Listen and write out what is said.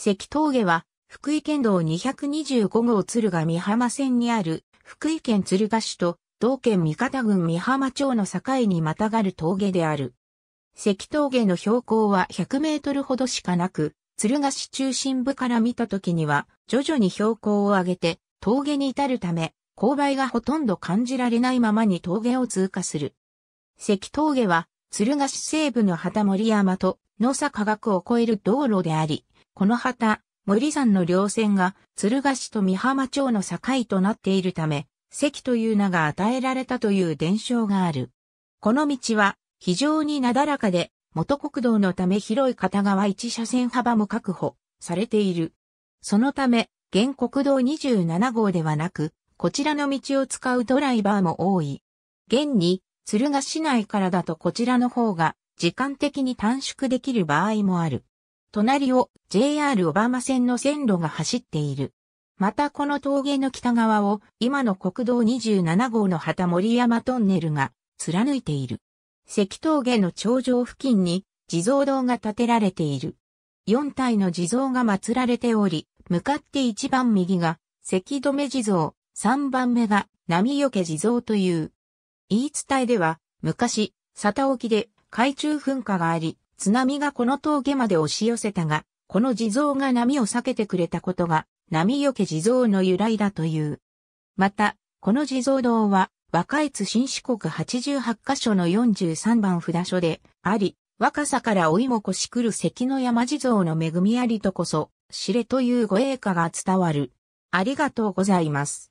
関峠は、福井県道225号鶴ヶ三浜線にある、福井県鶴ヶ市と、同県三方郡三浜町の境にまたがる峠である。関峠の標高は100メートルほどしかなく、鶴ヶ市中心部から見た時には、徐々に標高を上げて、峠に至るため、勾配がほとんど感じられないままに峠を通過する。関峠は、鶴ヶ市西部の旗森山と、野坂学を越える道路であり、この旗、森山の稜線が鶴ヶ市と美浜町の境となっているため、関という名が与えられたという伝承がある。この道は非常になだらかで、元国道のため広い片側1車線幅も確保されている。そのため、現国道27号ではなく、こちらの道を使うドライバーも多い。現に、鶴ヶ市内からだとこちらの方が時間的に短縮できる場合もある。隣を JR 小浜線の線路が走っている。またこの峠の北側を今の国道27号の旗森山トンネルが貫いている。関峠の頂上付近に地蔵堂が建てられている。4体の地蔵が祀られており、向かって1番右が関留地蔵、3番目が波よけ地蔵という。言い伝えでは、昔、佐田沖で海中噴火があり、津波がこの峠まで押し寄せたが、この地蔵が波を避けてくれたことが、波よけ地蔵の由来だという。また、この地蔵堂は、若越新四国88カ所の43番札所であり、若さから老いもこしくる関の山地蔵の恵みありとこそ、知れというご栄華が伝わる。ありがとうございます。